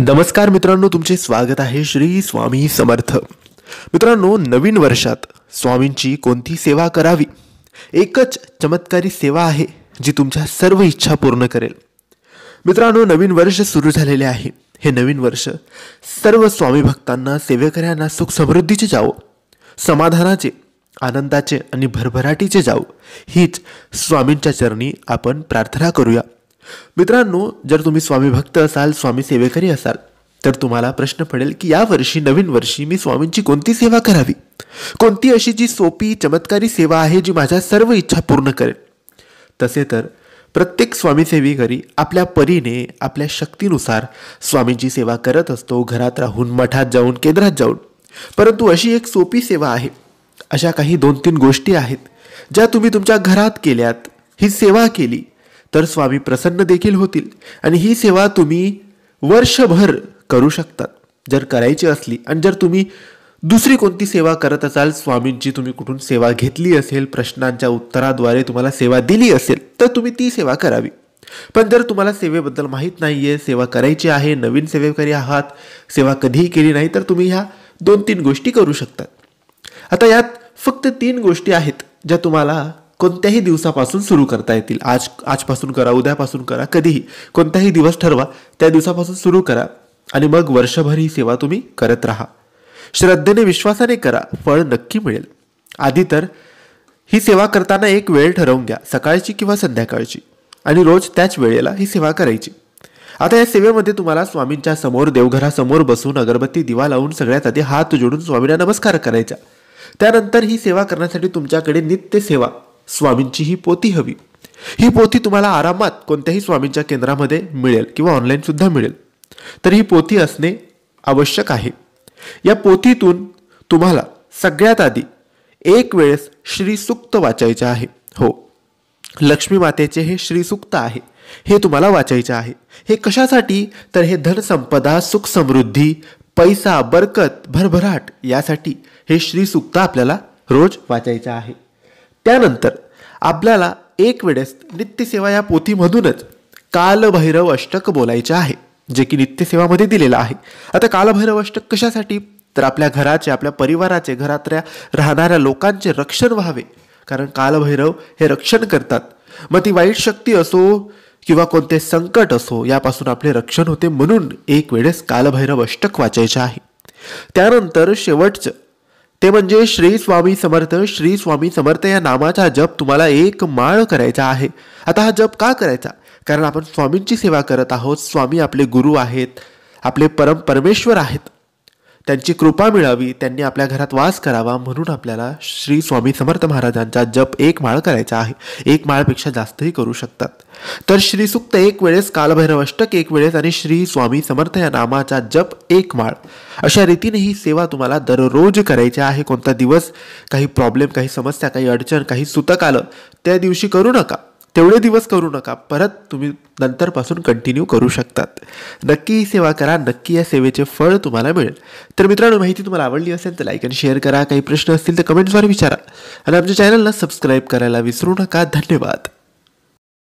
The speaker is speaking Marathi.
नमस्कार मित्रांनो तुमचे स्वागत आहे श्री स्वामी समर्थ मित्रांनो नवीन वर्षात स्वामींची कोणती सेवा करावी एकच चमत्कारी सेवा आहे जी तुमच्या सर्व इच्छा पूर्ण करेल मित्रांनो नवीन वर्ष सुरू झालेले आहे हे नवीन वर्ष सर्व स्वामी भक्तांना सेवेकऱ्यांना सुख समृद्धीचे जावो समाधानाचे आनंदाचे आणि भरभराटीचे जावो हीच स्वामींच्या चरणी आपण प्रार्थना करूया मित्रांनो जर तुम्ही स्वामी भक्त असाल स्वामी सेवेकरी असाल तर तुम्हाला प्रश्न पडेल की यावर्षी नवीन वर्षी मी स्वामींची कोणती सेवा करावी कोणती अशी जी सोपी चमत्कारी सेवा आहे जी माझ्या सर्व इच्छा पूर्ण करेल तसे तर प्रत्येक स्वामीसेवेकरी आपल्या परीने आपल्या शक्तीनुसार स्वामींची सेवा करत असतो घरात राहून मठात जाऊन केंद्रात जाऊन परंतु अशी एक सोपी सेवा आहे अशा काही दोन तीन गोष्टी आहेत ज्या तुम्ही तुमच्या घरात केल्यात ही सेवा केली तर स्वामी प्रसन्न देखील होतील आणि ही सेवा तुम्ही वर्षभर करू शकतात जर करायची असली आणि जर तुम्ही दुसरी कोणती सेवा करत असाल स्वामींची तुम्ही कुठून सेवा घेतली असेल प्रश्नांच्या उत्तराद्वारे तुम्हाला सेवा दिली असेल तर तुम्ही ती सेवा करावी पण जर तुम्हाला सेवेबद्दल माहीत नाही आहे सेवा करायची आहे नवीन सेवेकरी आहात सेवा कधीही केली नाही तर तुम्ही ह्या दोन तीन गोष्टी करू शकतात आता यात फक्त तीन गोष्टी आहेत ज्या तुम्हाला कोणत्याही दिवसापासून सुरू करता येतील आज आजपासून करा उद्यापासून करा कधीही कोणताही दिवस ठरवा त्या दिवसापासून सुरू करा आणि मग वर्षभर ही सेवा तुम्ही करत राहा श्रद्धेने विश्वासाने करा फळ नक्की मिळेल आधी तर ही सेवा करताना एक वेळ ठरवून घ्या सकाळची किंवा संध्याकाळची आणि रोज त्याच वेळेला ही सेवा करायची आता या सेवेमध्ये तुम्हाला स्वामींच्या समोर देवघरासमोर बसून अगरबत्ती दिवा लावून सगळ्यात आधी हात जोडून स्वामींना नमस्कार करायचा त्यानंतर ही सेवा करण्यासाठी तुमच्याकडे नित्य सेवा स्वामींची ही पोथी हवी ही पोथी तुम्हाला आरामात कोणत्याही स्वामींच्या केंद्रामध्ये मिळेल किंवा ऑनलाईन सुद्धा मिळेल तर ही पोथी असणे आवश्यक आहे या पोथीतून तुम्हाला सगळ्यात आधी एक वेळेस श्रीसूक्त वाचायचे आहे हो लक्ष्मी मातेचे हे श्रीसूक्त आहे हे तुम्हाला वाचायचे आहे हे कशासाठी तर हे धनसंपदा सुख समृद्धी पैसा बरकत भरभराट यासाठी हे श्रीसूक्त आपल्याला रोज वाचायचं आहे त्यानंतर आपल्याला एक वेळेस नित्यसेवा या पोथीमधूनच कालभैरव अष्टक बोलायचे आहे जे की नित्यसेवामध्ये दिलेलं आहे आता कालभैरव अष्टक कशासाठी तर आपल्या घराचे आपल्या परिवाराचे घरातल्या राहणाऱ्या लोकांचे रक्षण व्हावे कारण कालभैरव हे रक्षण करतात मग ती वाईट शक्ती असो किंवा कोणते संकट असो यापासून आपले रक्षण होते म्हणून एक वेळेस कालभैरव अष्टक वाचायचे आहे त्यानंतर शेवटचं ते म्हणजे श्री स्वामी समर्थ श्री स्वामी समर्थ या नामाचा जप तुम्हाला एक माळ करायचा आहे आता हा जप का करायचा कारण आपण स्वामींची सेवा करत आहोत स्वामी आपले गुरु आहेत आपले परम परमेश्वर आहेत त्यांची कृपा मिळावी त्यांनी आपल्या घरात वास करावा म्हणून आपल्याला श्री स्वामी समर्थ महाराजांचा जप एक माळ करायचा आहे एक माळपेक्षा जास्तही करू शकतात तर श्रीसुक्त एक वेळेस अष्टक एक वेळेस आणि श्री स्वामी समर्थ या नामाचा जप एक माळ अशा रीतीने ही सेवा तुम्हाला दररोज करायची आहे कोणता दिवस काही प्रॉब्लेम काही समस्या काही अडचण काही सुतक आलं त्या दिवशी करू नका तेवढे दिवस करू नका परत तुम्ही नंतरपासून कंटिन्यू करू शकतात नक्की ही सेवा करा नक्की या सेवेचे फळ तुम्हाला मिळेल तर मित्रांनो माहिती तुम्हाला आवडली असेल तर लाईक आणि शेअर करा काही प्रश्न असतील तर कमेंट्सवर विचारा आणि आमच्या चॅनलला सबस्क्राईब करायला विसरू नका धन्यवाद